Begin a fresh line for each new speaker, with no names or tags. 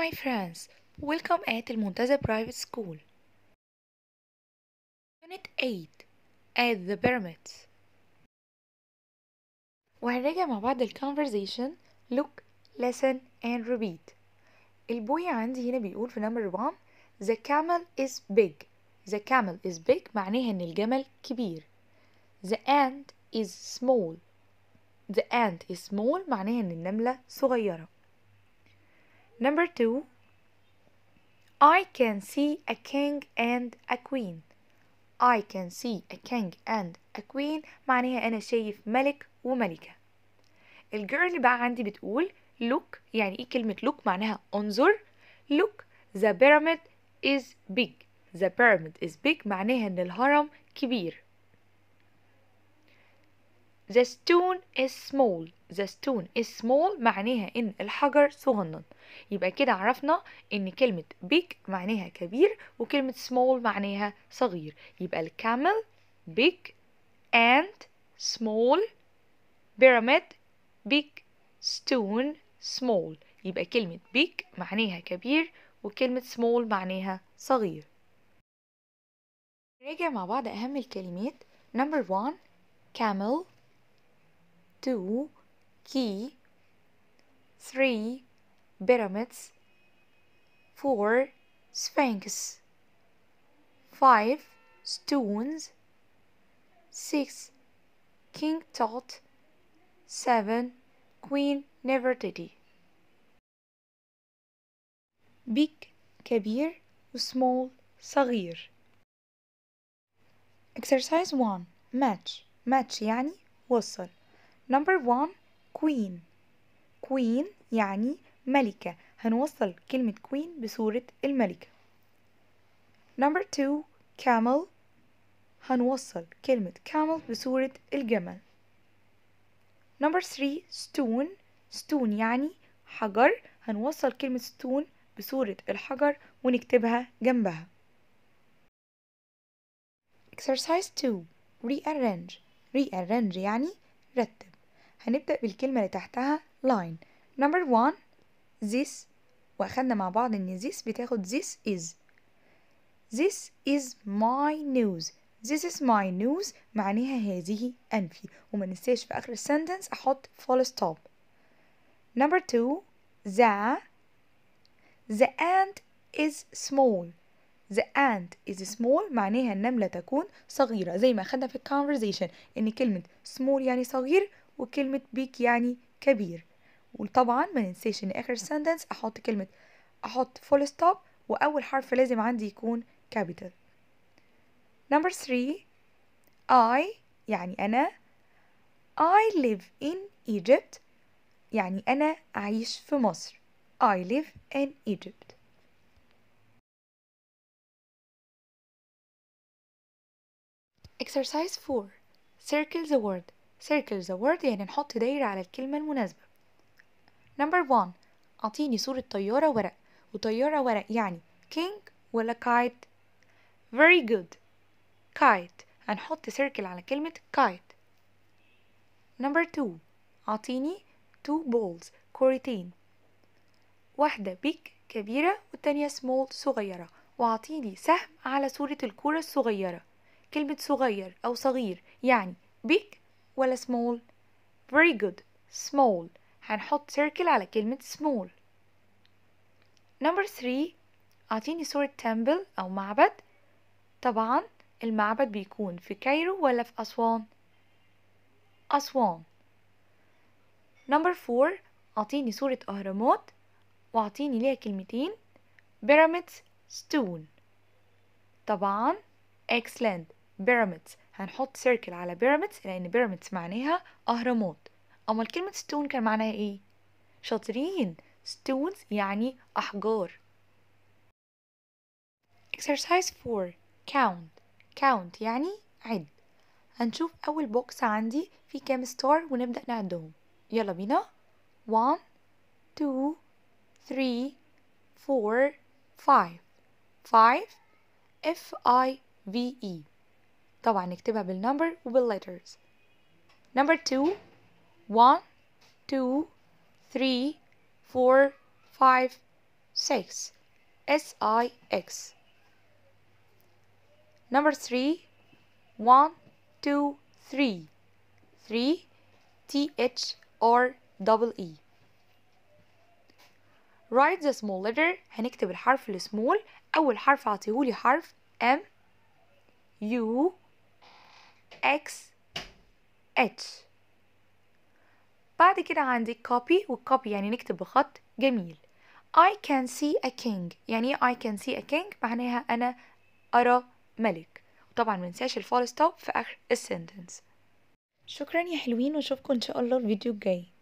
my friends, welcome at El Muntaza Private School. Unit 8 At the Pyramids وهنراجع مع بعض ال conversation look, listen and repeat. البوي عندي هنا بيقول في number 1 The camel is big. The camel is big the إن is كبير. The ant is small. The ant is small معناها إن النملة صغيرة. Number two, I can see a king and a queen. I can see a king and a queen معناها أنا شايف ملك وملكة. الجيرل بقى عندي بتقول look يعني إيه كلمة look معناها انظر look the pyramid is big the pyramid is big معناها إن الهرم كبير The stone is small The stone is small معناها إن الحجر صغنن يبقى كده عرفنا إن كلمة big معناها كبير وكلمة small معناها صغير يبقى الكامل big and small pyramid big stone small يبقى كلمة big معناها كبير وكلمة small معناها صغير نراجع مع بعض أهم الكلمات number one camel 2. Key 3. Pyramids 4. Sphinx 5. Stones 6. King tot 7. Queen Nefertiti Big kabir, small sagir. Exercise 1 Match Match يعني وصل number one queen queen يعني ملكة هنوصل كلمة queen بصورة الملكة number two camel هنوصل كلمة camel بصورة الجمل number three stone stone يعني حجر هنوصل كلمة stone بصورة الحجر ونكتبها جنبها exercise 2 rearrange rearrange يعني رتب هنبدأ بالكلمة اللي تحتها line number one this وأخدنا مع بعض إن this بتاخد this is this is my news This is my news معناها هذه أنفي وما ننساش في آخر السنتنس أحط full stop Number two the the ant is small the ant is small معناها النملة تكون صغيرة زي ما أخدنا في conversation إن كلمة small يعني صغير وكلمة بيك يعني كبير وطبعا ما ننساش ان اخر سنتنس احط كلمة احط فول ستوب واول حرف لازم عندي يكون capital number 3 I يعني انا I live in Egypt يعني انا اعيش في مصر I live in Egypt exercise 4 circle the word circle the word يعني نحط دايرة على الكلمة المناسبة number one أعطيني صورة طيارة ورق وطيارة ورق يعني king ولا kite very good kite هنحط circle على كلمة kite number two أعطيني two balls كورتين واحدة big كبيرة والتانية small صغيرة وأعطيني سهم على صورة الكورة الصغيرة كلمة صغير أو صغير يعني big ولا small very good small هنحط circle على كلمة small number three أعطيني صورة temple أو معبد طبعا المعبد بيكون في كايرو ولا في أسوان أسوان number four أعطيني صورة أهرامات وأعطيني ليها كلمتين pyramids stone طبعا excellent pyramids هنحط سيركل على بيراميدز لأن بيراميدز معناها أهرامات أما كلمة ستون كان معناها إيه؟ شاطرين ستونز يعني أحجار exercise 4 count count يعني عد هنشوف أول بوكس عندي في كام ستار ونبدأ نعدهم يلا بينا 1 2 3 4 5 5 F I V E طبعا نكتبها بالنمبر وبالletters number 2 1 2 3 4 5 6 S I X number 3 1 2 3 3 T H R double E write the small letter هنكتب الحرف السمول أول حرف أعطيهولي حرف M U X H بعد كده عندي copy copy يعني نكتب بخط جميل I can see a king يعني ايه I can see a king معناها أنا أرى ملك وطبعا منساش الفول ستوب في آخر السنتنس شكرا يا حلوين وشوفكم ان شاء الله الفيديو الجاي